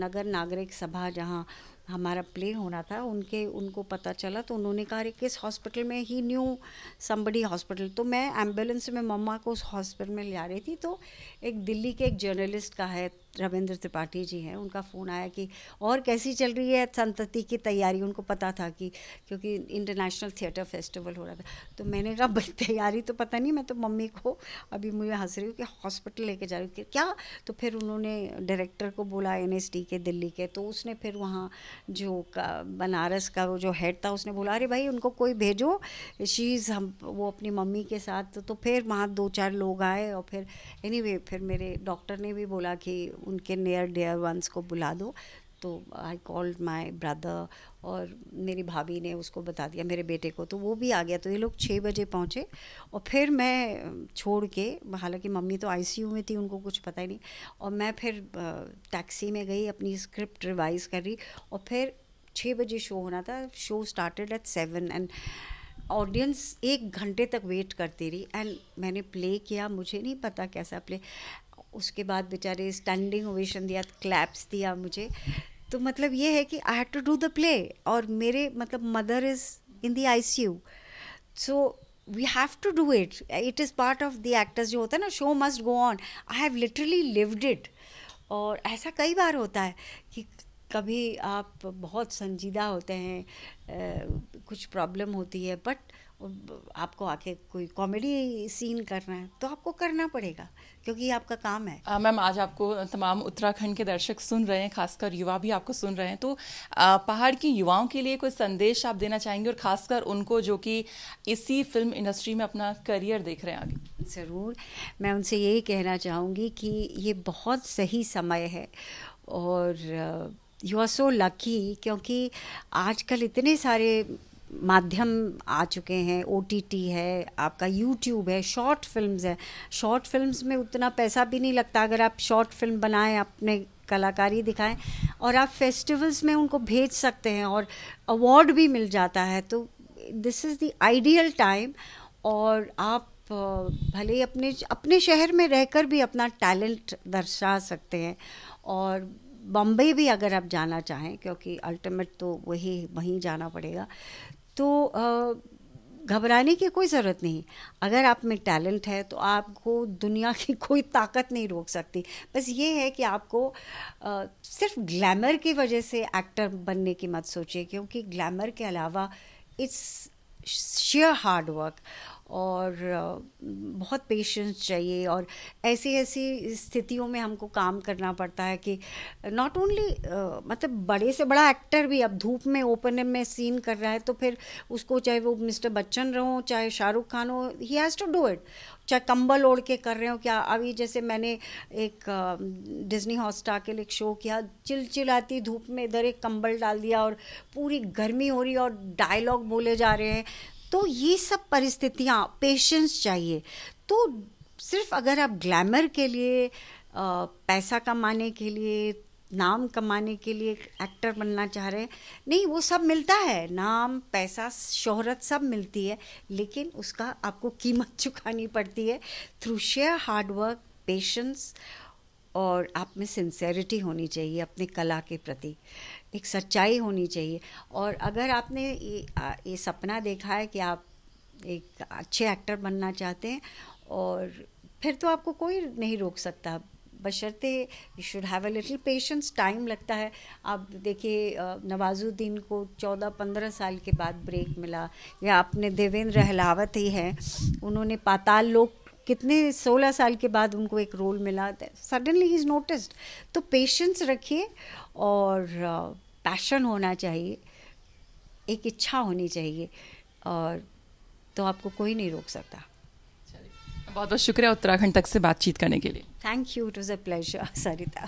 नगर नागरिक सभा जहाँ हमारा प्ले होना था उनके उनको पता चला तो उन्होंने कहा कि किस हॉस्पिटल में ही न्यू संबडी हॉस्पिटल तो मैं एम्बुलेंस में मम्मा को उस हॉस्पिटल में ले आ रही थी तो एक दिल्ली के एक जर्नलिस्ट का है रविंद्र त्रिपाठी जी हैं उनका फ़ोन आया कि और कैसी चल रही है संतति की तैयारी उनको पता था कि क्योंकि इंटरनेशनल थिएटर फेस्टिवल हो रहा था तो मैंने कहा भाई तैयारी तो पता नहीं मैं तो मम्मी को अभी मुझे हंस रही हूँ कि हॉस्पिटल लेके जा रही हूँ क्या तो फिर उन्होंने डायरेक्टर को बोला एन के दिल्ली के तो उसने फिर वहाँ जो का बनारस का जो हेड था उसने बोला अरे भाई उनको कोई भेजो शीज़ हम वो अपनी मम्मी के साथ तो फिर वहाँ दो चार लोग आए और फिर एनी फिर मेरे डॉक्टर ने भी बोला कि उनके नियर डियर वंस को बुला दो तो आई कॉल्ड माई ब्रदर और मेरी भाभी ने उसको बता दिया मेरे बेटे को तो वो भी आ गया तो ये लोग छः बजे पहुँचे और फिर मैं छोड़ के हालांकि मम्मी तो आईसीयू में थी उनको कुछ पता ही नहीं और मैं फिर टैक्सी में गई अपनी स्क्रिप्ट रिवाइज कर रही और फिर छः बजे शो होना था show started at seven and audience एक घंटे तक वेट करती रही एंड मैंने प्ले किया मुझे नहीं पता कैसा प्ले उसके बाद बेचारे स्टैंडिंग ओवेशन दिया क्लैप्स दिया मुझे तो मतलब ये है कि I had to do the play और मेरे मतलब mother is in the I C U so we have to do it it is part of the actors जो होता है ना show must go on I have literally lived it और ऐसा कई बार होता है कि कभी आप बहुत संजीदा होते हैं कुछ प्रॉब्लम होती है बट आपको आके कोई कॉमेडी सीन करना है तो आपको करना पड़ेगा क्योंकि ये आपका काम है मैम आज आपको तमाम उत्तराखंड के दर्शक सुन रहे हैं खासकर युवा भी आपको सुन रहे हैं तो आ, पहाड़ की युवाओं के लिए कोई संदेश आप देना चाहेंगे और खासकर उनको जो कि इसी फिल्म इंडस्ट्री में अपना करियर देख रहे हैं आगे ज़रूर मैं उनसे यही कहना चाहूँगी कि ये बहुत सही समय है और यू आर सो लकी क्योंकि आजकल इतने सारे माध्यम आ चुके हैं ओ है आपका यूट्यूब है शॉर्ट फिल्म्स है शॉर्ट फिल्म्स में उतना पैसा भी नहीं लगता अगर आप शॉर्ट फिल्म बनाएं अपने कलाकारी दिखाएं और आप फेस्टिवल्स में उनको भेज सकते हैं और अवार्ड भी मिल जाता है तो this is the ideal time और आप भले ही अपने अपने शहर में रहकर भी अपना टैलेंट दर्शा सकते हैं और बम्बई भी अगर आप जाना चाहें क्योंकि अल्टीमेट तो वही वहीं जाना पड़ेगा तो घबराने की कोई ज़रूरत नहीं अगर आप में टैलेंट है तो आपको दुनिया की कोई ताकत नहीं रोक सकती बस ये है कि आपको आ, सिर्फ ग्लैमर की वजह से एक्टर बनने की मत सोचिए क्योंकि ग्लैमर के अलावा इट्स शेयर हार्ड वर्क और बहुत पेशेंस चाहिए और ऐसी ऐसी स्थितियों में हमको काम करना पड़ता है कि नॉट ओनली मतलब बड़े से बड़ा एक्टर भी अब धूप में ओपन में सीन कर रहा है तो फिर उसको चाहे वो मिस्टर बच्चन रहो चाहे शाहरुख खान हो he has to do it चाहे कंबल ओढ़ के कर रहे हो क्या अभी जैसे मैंने एक डिज्नी हॉस्टा के लिए एक शो किया चिलचिलाती धूप में इधर एक कंबल डाल दिया और पूरी गर्मी हो रही है और डायलॉग बोले जा रहे हैं तो ये सब परिस्थितियाँ पेशेंस चाहिए तो सिर्फ अगर आप ग्लैमर के लिए पैसा कमाने के लिए नाम कमाने के लिए एक्टर बनना चाह रहे हैं नहीं वो सब मिलता है नाम पैसा शोहरत सब मिलती है लेकिन उसका आपको कीमत चुकानी पड़ती है थ्रू शेयर हार्डवर्क पेशेंस और आप में सिंसेरिटी होनी चाहिए अपने कला के प्रति एक सच्चाई होनी चाहिए और अगर आपने ये, सपना देखा है कि आप एक अच्छे एक्टर बनना चाहते हैं और फिर तो आपको कोई नहीं रोक सकता बशर्ते you should have a little patience time लगता है आप देखिए नवाजुद्दीन को चौदह पंद्रह साल के बाद ब्रेक मिला या अपने देवेंद्र अहलावत ही हैं उन्होंने पाताल लोक कितने सोलह साल के बाद उनको एक रोल मिला सडनली इज़ नोटिस्ड तो पेशेंस रखिए और पैशन uh, होना चाहिए एक इच्छा होनी चाहिए और तो आपको कोई नहीं रोक सकता बहुत बहुत शुक्रिया उत्तराखंड तक से बातचीत करने के लिए thank you it was a pleasure Sarita